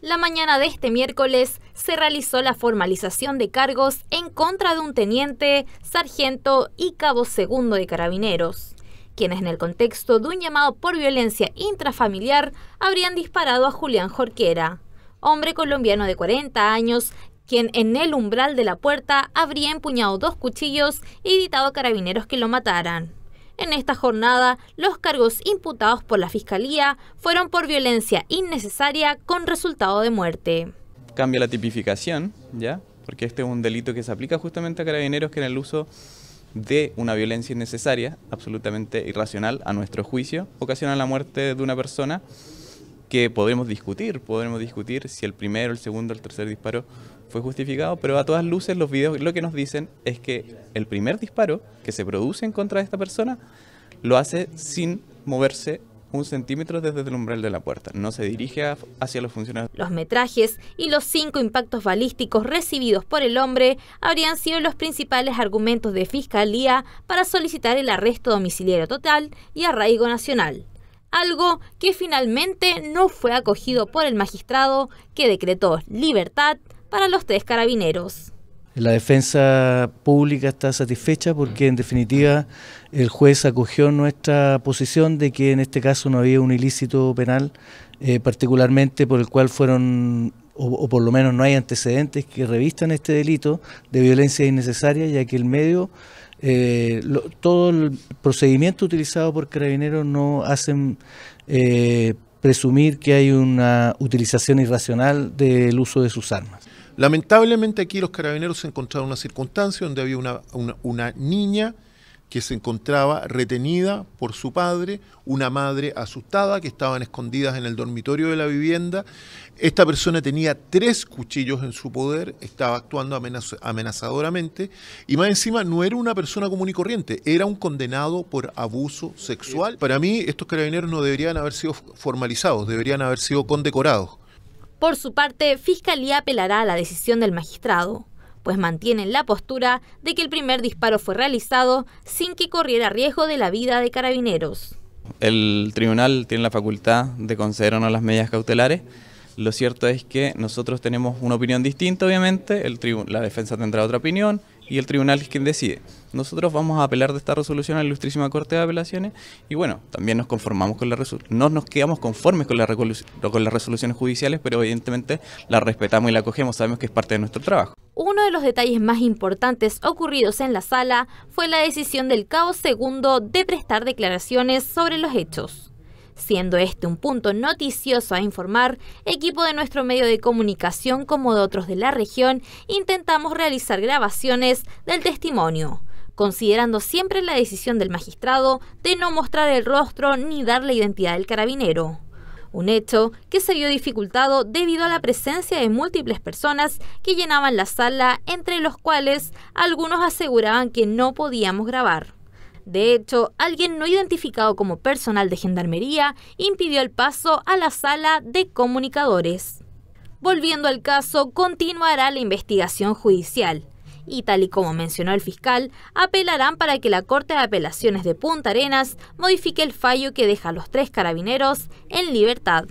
La mañana de este miércoles se realizó la formalización de cargos en contra de un teniente, sargento y cabo segundo de carabineros, quienes en el contexto de un llamado por violencia intrafamiliar habrían disparado a Julián Jorquera, hombre colombiano de 40 años, quien en el umbral de la puerta habría empuñado dos cuchillos y gritado a carabineros que lo mataran. En esta jornada, los cargos imputados por la Fiscalía fueron por violencia innecesaria con resultado de muerte. Cambia la tipificación, ¿ya? Porque este es un delito que se aplica justamente a carabineros que en el uso de una violencia innecesaria, absolutamente irracional a nuestro juicio, ocasiona la muerte de una persona que podremos discutir, podremos discutir si el primero, el segundo, el tercer disparo fue justificado, pero a todas luces los videos lo que nos dicen es que el primer disparo que se produce en contra de esta persona lo hace sin moverse un centímetro desde el umbral de la puerta. No se dirige hacia los funcionarios. Los metrajes y los cinco impactos balísticos recibidos por el hombre habrían sido los principales argumentos de fiscalía para solicitar el arresto domiciliario total y arraigo nacional algo que finalmente no fue acogido por el magistrado que decretó libertad para los tres carabineros. La defensa pública está satisfecha porque en definitiva el juez acogió nuestra posición de que en este caso no había un ilícito penal, eh, particularmente por el cual fueron o, por lo menos no hay antecedentes que revistan este delito de violencia innecesaria, ya que el medio eh, todo el procedimiento utilizado por carabineros no hacen eh, presumir que hay una utilización irracional del uso de sus armas. Lamentablemente aquí los carabineros se encontraron una circunstancia donde había una, una niña que se encontraba retenida por su padre, una madre asustada que estaban escondidas en el dormitorio de la vivienda. Esta persona tenía tres cuchillos en su poder, estaba actuando amenazadoramente y más encima no era una persona común y corriente, era un condenado por abuso sexual. Para mí estos carabineros no deberían haber sido formalizados, deberían haber sido condecorados. Por su parte, Fiscalía apelará a la decisión del magistrado pues mantienen la postura de que el primer disparo fue realizado sin que corriera riesgo de la vida de carabineros. El tribunal tiene la facultad de conceder no las medidas cautelares. Lo cierto es que nosotros tenemos una opinión distinta, obviamente, el la defensa tendrá otra opinión y el tribunal es quien decide. Nosotros vamos a apelar de esta resolución a la Ilustrísima Corte de Apelaciones y bueno, también nos conformamos con la resolución, no nos quedamos conformes con, la las resoluciones judiciales, pero evidentemente la respetamos y la acogemos, sabemos que es parte de nuestro trabajo uno de los detalles más importantes ocurridos en la sala fue la decisión del cabo segundo de prestar declaraciones sobre los hechos. Siendo este un punto noticioso a informar, equipo de nuestro medio de comunicación como de otros de la región intentamos realizar grabaciones del testimonio, considerando siempre la decisión del magistrado de no mostrar el rostro ni dar la identidad del carabinero un hecho que se vio dificultado debido a la presencia de múltiples personas que llenaban la sala, entre los cuales algunos aseguraban que no podíamos grabar. De hecho, alguien no identificado como personal de gendarmería impidió el paso a la sala de comunicadores. Volviendo al caso, continuará la investigación judicial y tal y como mencionó el fiscal, apelarán para que la Corte de Apelaciones de Punta Arenas modifique el fallo que deja a los tres carabineros en libertad.